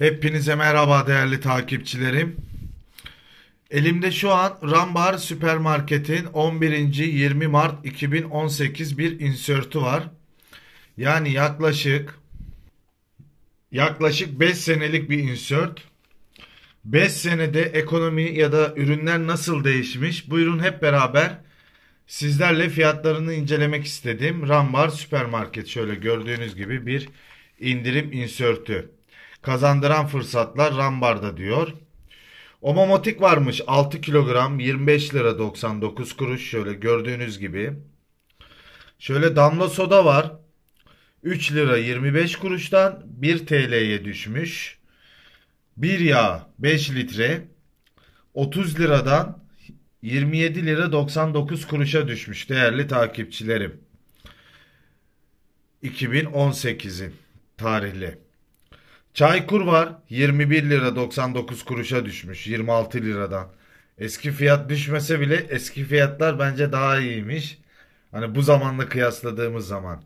Hepinize merhaba değerli takipçilerim. Elimde şu an Rambar Süpermarket'in 11. 20 Mart 2018 bir insertü var. Yani yaklaşık yaklaşık 5 senelik bir insert. 5 senede ekonomi ya da ürünler nasıl değişmiş? Buyurun hep beraber sizlerle fiyatlarını incelemek istedim. Rambar Süpermarket şöyle gördüğünüz gibi bir indirim insertü. Kazandıran fırsatlar Rambar'da diyor. Omomotik varmış 6 kilogram 25 lira 99 kuruş şöyle gördüğünüz gibi. Şöyle damla soda var 3 lira 25 kuruştan 1 TL'ye düşmüş. Bir yağ 5 litre 30 liradan 27 lira 99 kuruşa düşmüş değerli takipçilerim. 2018'in tarihli. Çaykur var 21 lira 99 kuruşa düşmüş 26 liradan. Eski fiyat düşmese bile eski fiyatlar bence daha iyiymiş. Hani bu zamanla kıyasladığımız zaman.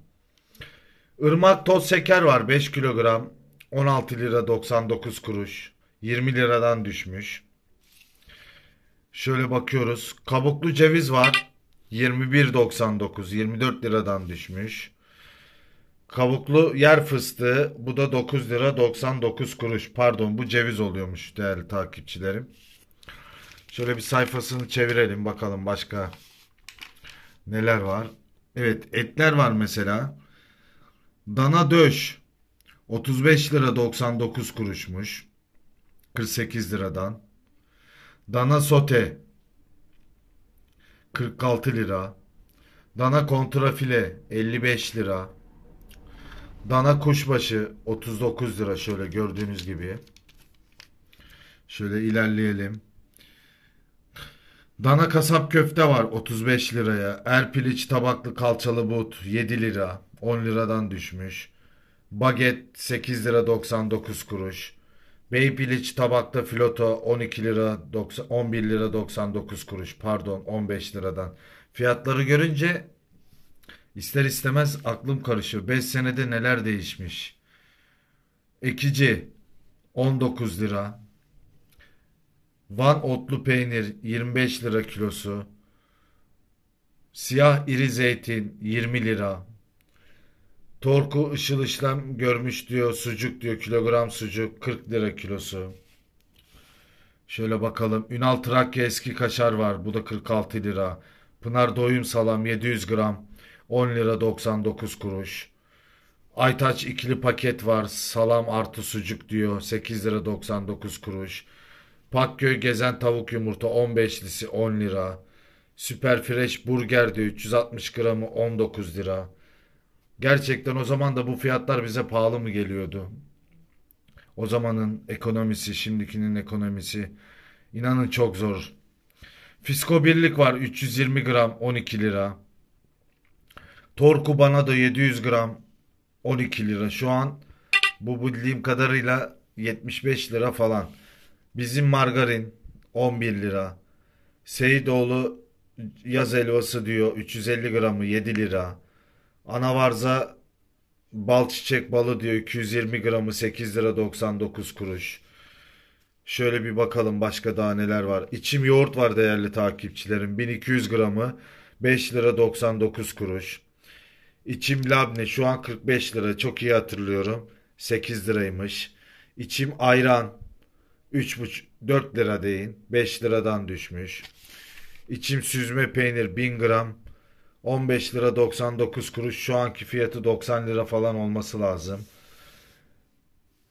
Irmak toz şeker var 5 kilogram 16 lira 99 kuruş 20 liradan düşmüş. Şöyle bakıyoruz. Kabuklu ceviz var 21.99 24 liradan düşmüş. Kabuklu yer fıstığı bu da 9 lira 99 kuruş. Pardon bu ceviz oluyormuş değerli takipçilerim. Şöyle bir sayfasını çevirelim bakalım başka neler var. Evet etler var mesela. Dana döş 35 lira 99 kuruşmuş. 48 liradan. Dana sote 46 lira. Dana kontrafile 55 lira. Dana kuşbaşı 39 lira şöyle gördüğünüz gibi. Şöyle ilerleyelim. Dana kasap köfte var 35 liraya. Erpiliç tabaklı kalçalı but 7 lira. 10 liradan düşmüş. Baget 8 lira 99 kuruş. Bey piliç tabakta filoto 12 lira 90, 11 lira 99 kuruş pardon 15 liradan. Fiyatları görünce İster istemez aklım karışıyor. 5 senede neler değişmiş. Ekici 19 lira. Van otlu peynir 25 lira kilosu. Siyah iri zeytin 20 lira. Torku ışıl işlem görmüş diyor sucuk diyor kilogram sucuk 40 lira kilosu. Şöyle bakalım. Ünal Trakya eski kaşar var. Bu da 46 lira. Pınar doyum salam 700 gram. 10 lira 99 kuruş. Aytaç ikili paket var. Salam artı sucuk diyor. 8 lira 99 kuruş. Pakköy gezen tavuk yumurta 15'lisi 10 lira. Süper fresh burger diyor 360 gramı 19 lira. Gerçekten o zaman da bu fiyatlar bize pahalı mı geliyordu? O zamanın ekonomisi, şimdikinin ekonomisi inanın çok zor. Fisko birlik var 320 gram 12 lira. Torku bana da 700 gram 12 lira şu an. Bu bildiğim kadarıyla 75 lira falan. Bizim margarin 11 lira. Seydoğlu yaz helvası diyor 350 gramı 7 lira. Anavarza bal çiçek balı diyor 220 gramı 8 lira 99 kuruş. Şöyle bir bakalım başka daha neler var. İçim yoğurt var değerli takipçilerim. 1200 gramı 5 lira 99 kuruş. İçim labne şu an 45 lira çok iyi hatırlıyorum. 8 liraymış. İçim ayran 3,5 4 lira deyin. 5 liradan düşmüş. İçim süzme peynir 1000 gram 15 lira 99 kuruş. Şu anki fiyatı 90 lira falan olması lazım.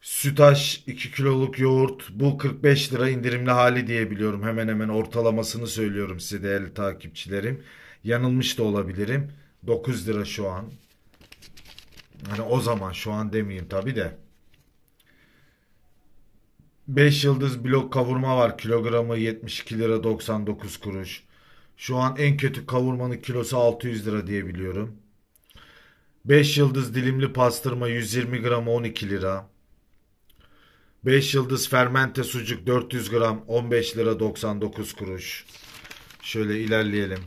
Sütaş 2 kiloluk yoğurt bu 45 lira indirimli hali diye biliyorum. Hemen hemen ortalamasını söylüyorum size değerli takipçilerim. Yanılmış da olabilirim. 9 lira şu an. Hani o zaman şu an demeyeyim tabi de. 5 yıldız blok kavurma var. Kilogramı 72 lira 99 kuruş. Şu an en kötü kavurmanın kilosu 600 lira diye biliyorum. 5 yıldız dilimli pastırma 120 gram 12 lira. 5 yıldız fermente sucuk 400 gram 15 lira 99 kuruş. Şöyle ilerleyelim.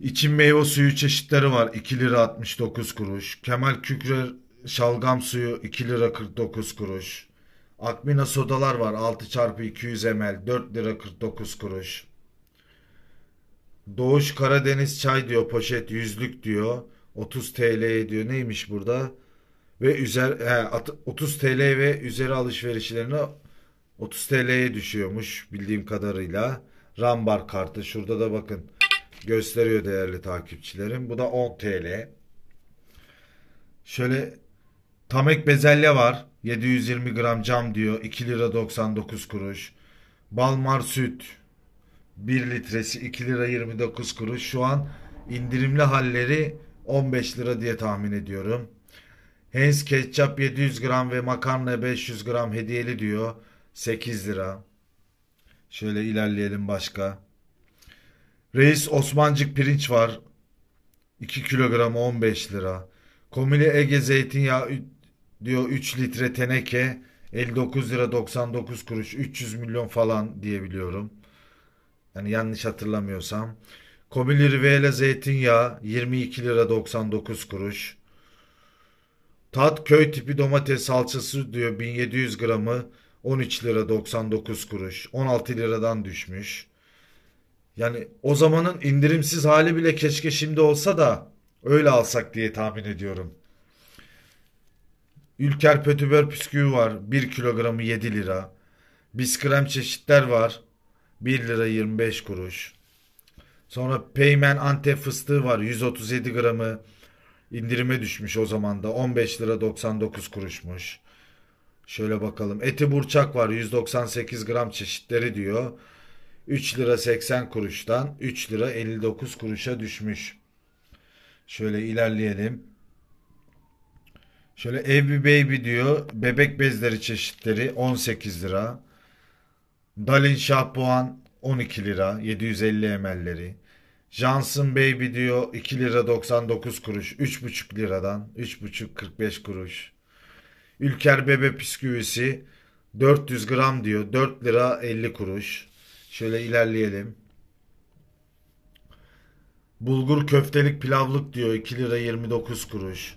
İçin meyve suyu çeşitleri var. 2 lira 69 kuruş. Kemal Kükrer şalgam suyu 2 lira 49 kuruş. Akmina sodalar var 6 çarpı 200 ml 4 lira 49 kuruş. Doğuş Karadeniz çay diyor poşet yüzlük diyor 30 TL diyor neymiş burada ve üzer he, 30 TL ve üzeri alışverişlerine 30 TL'ye düşüyormuş bildiğim kadarıyla. Rambar kartı şurada da bakın gösteriyor değerli takipçilerim. Bu da 10 TL. Şöyle Tamek bezelye var. 720 gram cam diyor. 2 lira 99 kuruş. Balmar süt 1 litresi 2 lira 29 kuruş. Şu an indirimli halleri 15 lira diye tahmin ediyorum. Hens ketçap 700 gram ve makarna 500 gram hediyeli diyor. 8 lira. Şöyle ilerleyelim başka. Reis Osmancık pirinç var. 2 kilogram 15 lira. Komili Ege zeytinyağı diyor 3 litre teneke 59 lira 99 kuruş 300 milyon falan diyebiliyorum. Yani yanlış hatırlamıyorsam. Komili Rivela zeytinyağı 22 lira 99 kuruş. Tat köy tipi domates salçası diyor 1700 gramı 13 lira 99 kuruş. 16 liradan düşmüş. Yani o zamanın indirimsiz hali bile keşke şimdi olsa da öyle alsak diye tahmin ediyorum. Ülker pötübör püsküvi var. 1 kilogramı 7 lira. Biskrem çeşitler var. 1 lira 25 kuruş. Sonra Peymen Antep fıstığı var. 137 gramı indirime düşmüş o zaman da. 15 lira 99 kuruşmuş. Şöyle bakalım. Eti burçak var. 198 gram çeşitleri diyor. 3 lira 80 kuruştan 3 lira 59 kuruşa düşmüş. Şöyle ilerleyelim. Şöyle Evi Baby diyor. Bebek bezleri çeşitleri 18 lira. Dalin şampuan 12 lira 750 ml'leri. Johnson Baby diyor 2 lira 99 kuruş 3,5 liradan 3,5 45 kuruş. Ülker Bebe bisküvisi 400 gram diyor 4 lira 50 kuruş. Şöyle ilerleyelim. Bulgur köftelik pilavlık diyor 2 lira 29 kuruş.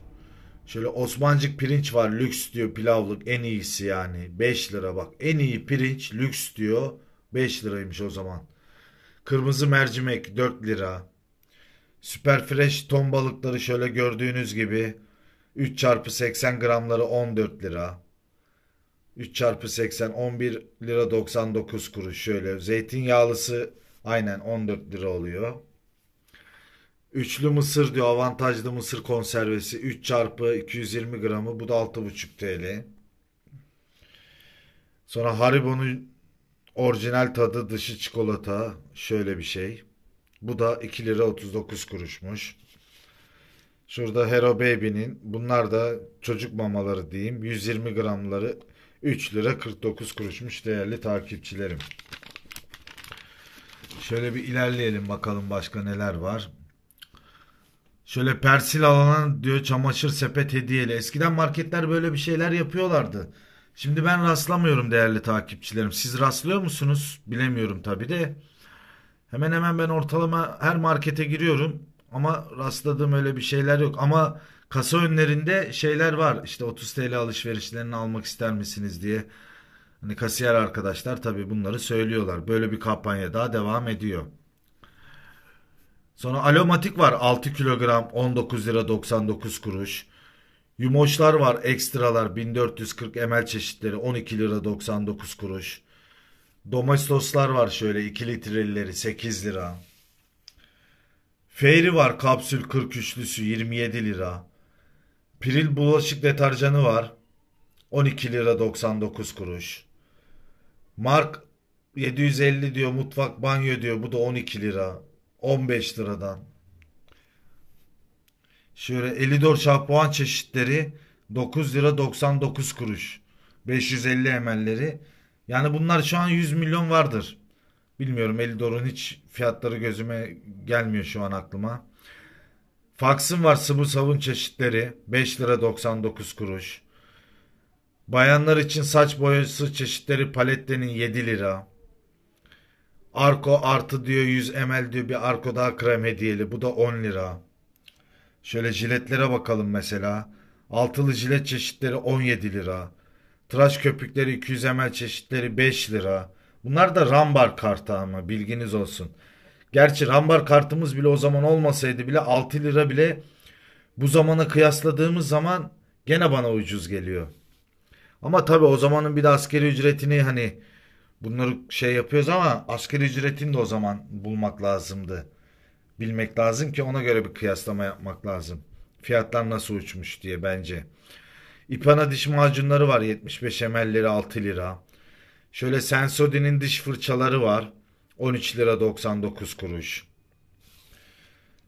Şöyle Osmancık pirinç var lüks diyor pilavlık en iyisi yani 5 lira bak en iyi pirinç lüks diyor 5 liraymış o zaman. Kırmızı mercimek 4 lira. Süper fresh ton balıkları şöyle gördüğünüz gibi 3 çarpı 80 gramları 14 lira. 3 çarpı 80 11 lira 99 kuruş şöyle. Zeytinyağlısı aynen 14 lira oluyor. Üçlü mısır diyor avantajlı mısır konservesi 3 çarpı 220 gramı bu da 6,5 TL. Sonra Haribo'nun orijinal tadı dışı çikolata şöyle bir şey. Bu da 2 lira 39 kuruşmuş. Şurada Hero Baby'nin bunlar da çocuk mamaları diyeyim 120 gramları 3 lira 49 kuruşmuş değerli takipçilerim. Şöyle bir ilerleyelim bakalım başka neler var. Şöyle persil alan diyor çamaşır sepet hediyeli. Eskiden marketler böyle bir şeyler yapıyorlardı. Şimdi ben rastlamıyorum değerli takipçilerim. Siz rastlıyor musunuz? Bilemiyorum tabii de. Hemen hemen ben ortalama her markete giriyorum. Ama rastladığım öyle bir şeyler yok. Ama Kasa önlerinde şeyler var. İşte 30 TL alışverişlerini almak ister misiniz diye. Hani kasiyer arkadaşlar tabii bunları söylüyorlar. Böyle bir kampanya daha devam ediyor. Sonra alomatik var 6 kilogram 19 lira 99 kuruş. Yumoşlar var ekstralar 1440 ml çeşitleri 12 lira 99 kuruş. Domestoslar var şöyle 2 litreleri 8 lira. Feyri var kapsül 43'lüsü 27 lira. Piril bulaşık deterjanı var. 12 lira 99 kuruş. Mark 750 diyor mutfak banyo diyor. Bu da 12 lira. 15 liradan. Şöyle 54 şampuan çeşitleri 9 lira 99 kuruş. 550 emelleri. Yani bunlar şu an 100 milyon vardır. Bilmiyorum Elidor'un hiç fiyatları gözüme gelmiyor şu an aklıma. Faksım var sıvı savun çeşitleri 5 lira 99 kuruş. Bayanlar için saç boyası çeşitleri paletlenin 7 lira. Arko artı diyor 100 ml diyor bir Arko daha krem hediyeli bu da 10 lira. Şöyle jiletlere bakalım mesela. Altılı jilet çeşitleri 17 lira. Tıraş köpükleri 200 ml çeşitleri 5 lira. Bunlar da Rambar kartı ama bilginiz olsun. Gerçi rambar kartımız bile o zaman olmasaydı bile 6 lira bile bu zamana kıyasladığımız zaman gene bana ucuz geliyor. Ama tabi o zamanın bir de askeri ücretini hani bunları şey yapıyoruz ama askeri ücretini de o zaman bulmak lazımdı. Bilmek lazım ki ona göre bir kıyaslama yapmak lazım. Fiyatlar nasıl uçmuş diye bence. İpana diş macunları var 75 ml'leri 6 lira. Şöyle Sensodi'nin diş fırçaları var. 13 lira 99 kuruş.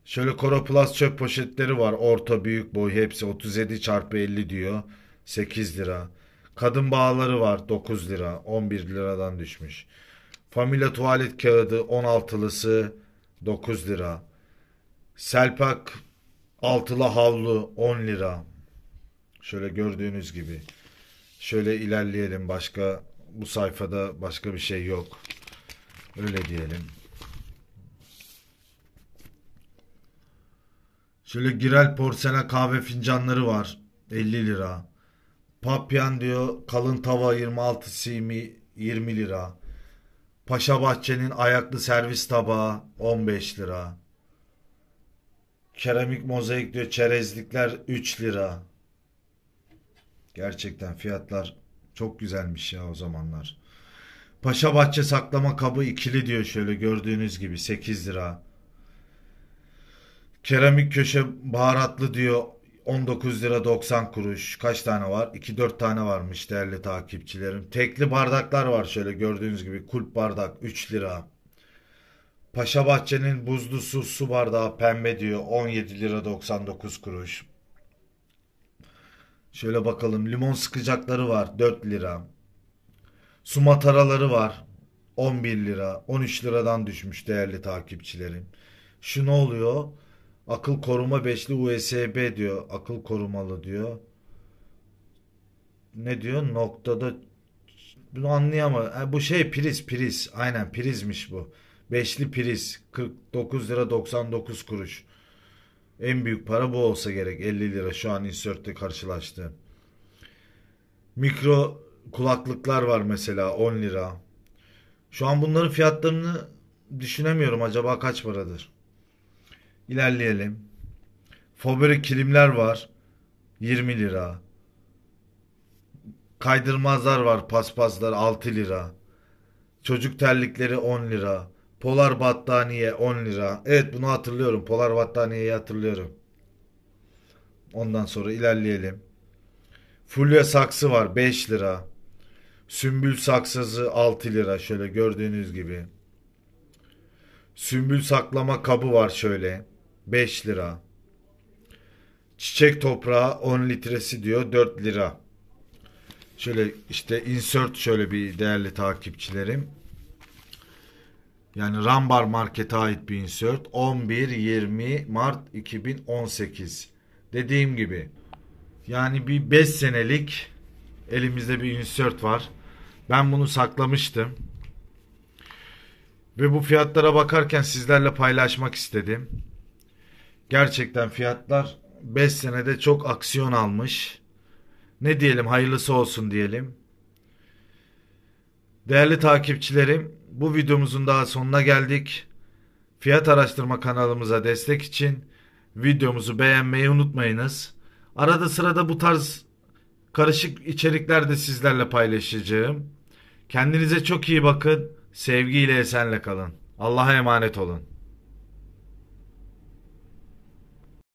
Şöyle koroplas çöp poşetleri var. Orta, büyük boy hepsi 37 çarpı 50 diyor. 8 lira. Kadın bağları var 9 lira. 11 liradan düşmüş. Familya tuvalet kağıdı 16'lısı 9 lira. Selpak altılı havlu 10 lira. Şöyle gördüğünüz gibi. Şöyle ilerleyelim başka bu sayfada başka bir şey yok. Öyle diyelim. Şöyle Girel porselen kahve fincanları var. 50 lira. Papyan diyor kalın tava 26 simi 20 lira. Paşa Bahçe'nin ayaklı servis tabağı 15 lira. Keramik mozaik diyor çerezlikler 3 lira. Gerçekten fiyatlar çok güzelmiş ya o zamanlar. Paşa Bahçe saklama kabı ikili diyor şöyle gördüğünüz gibi 8 lira. Keramik köşe baharatlı diyor 19 lira 90 kuruş. Kaç tane var? 2-4 tane varmış değerli takipçilerim. Tekli bardaklar var şöyle gördüğünüz gibi. Kulp bardak 3 lira. Paşa Bahçe'nin buzlu su su bardağı pembe diyor. 17 lira 99 kuruş. Şöyle bakalım. Limon sıkacakları var 4 lira. Sumataraları var. 11 lira, 13 liradan düşmüş değerli takipçilerim. Şu ne oluyor? Akıl koruma beşli USB diyor. Akıl korumalı diyor. Ne diyor? Noktada bunu anlayamadım. E, bu şey priz priz. Aynen prizmiş bu. Beşli priz. 49 lira 99 kuruş. En büyük para bu olsa gerek. 50 lira şu an insertte karşılaştı. Mikro kulaklıklar var mesela 10 lira. Şu an bunların fiyatlarını düşünemiyorum acaba kaç paradır. İlerleyelim. Fabri kilimler var 20 lira. Kaydırmazlar var paspaslar 6 lira. Çocuk terlikleri 10 lira. Polar battaniye 10 lira. Evet bunu hatırlıyorum. Polar battaniyeyi hatırlıyorum. Ondan sonra ilerleyelim. Fulya saksı var 5 lira. Sümbül saksızı 6 lira şöyle gördüğünüz gibi. Sümbül saklama kabı var şöyle 5 lira. Çiçek toprağı 10 litresi diyor 4 lira. Şöyle işte insert şöyle bir değerli takipçilerim. Yani Rambar Market'e ait bir insert. 11-20 Mart 2018. Dediğim gibi yani bir 5 senelik Elimizde bir insert var. Ben bunu saklamıştım. Ve bu fiyatlara bakarken sizlerle paylaşmak istedim. Gerçekten fiyatlar 5 senede çok aksiyon almış. Ne diyelim hayırlısı olsun diyelim. Değerli takipçilerim bu videomuzun daha sonuna geldik. Fiyat araştırma kanalımıza destek için videomuzu beğenmeyi unutmayınız. Arada sırada bu tarz Karışık içerikler de sizlerle paylaşacağım. Kendinize çok iyi bakın. Sevgiyle esenle kalın. Allah'a emanet olun.